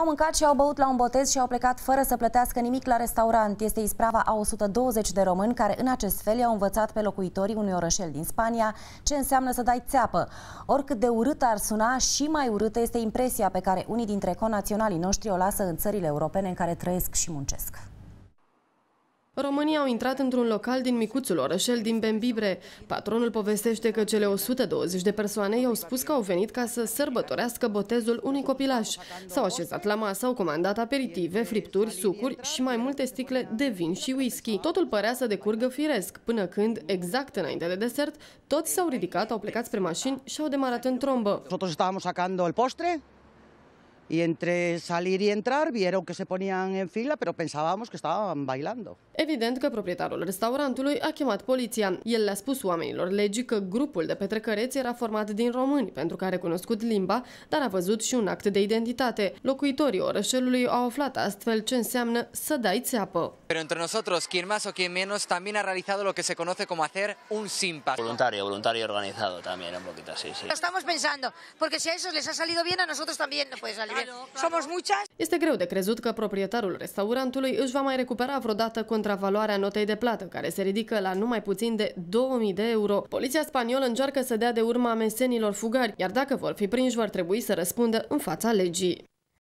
Au mâncat și au băut la un botez și au plecat fără să plătească nimic la restaurant. Este isprava a 120 de români care în acest fel i-au învățat pe locuitorii unui orășel din Spania ce înseamnă să dai țeapă. Oricât de urât ar suna, și mai urâtă este impresia pe care unii dintre conaționalii noștri o lasă în țările europene în care trăiesc și muncesc. Românii au intrat într-un local din micuțul orășel din Bembibre. Patronul povestește că cele 120 de persoane i-au spus că au venit ca să sărbătorească botezul unui copilaș. S-au așezat la masă, au comandat aperitive, fripturi, sucuri și mai multe sticle de vin și whisky. Totul părea să decurgă firesc, până când, exact înainte de desert, toți s-au ridicat, au plecat spre mașini și au demarat în trombă. Totuși estábamos sacando el postre, y entre salir y entrar vieron que se ponían en fila, pero pensábamos que estaban bailando. Evident că proprietarul restaurantului a chemat poliția. El le-a spus oamenilor legii că grupul de petrecăreți era format din români, pentru că a recunoscut limba, dar a văzut și un act de identitate. Locuitorii orășelului au aflat astfel ce înseamnă să dai țeapă. Pero entre nosotros, quien más o quien menos, también ha realizado lo que se conoce como hacer un simpa. Voluntario, voluntario organizado también, un poquito así, sí. Estamos pensando, porque si a esos les ha salido bien, a nosotros también no puede salir bien. Somos muchas. Este greu de crezut că proprietarul restaurantului își va mai recupera vreodată contra contravaloarea notei de plată, care se ridică la numai puțin de 2000 de euro. Poliția spaniolă încearcă să dea de urma mesenilor fugari, iar dacă vor fi prinși, vor trebui să răspundă în fața legii.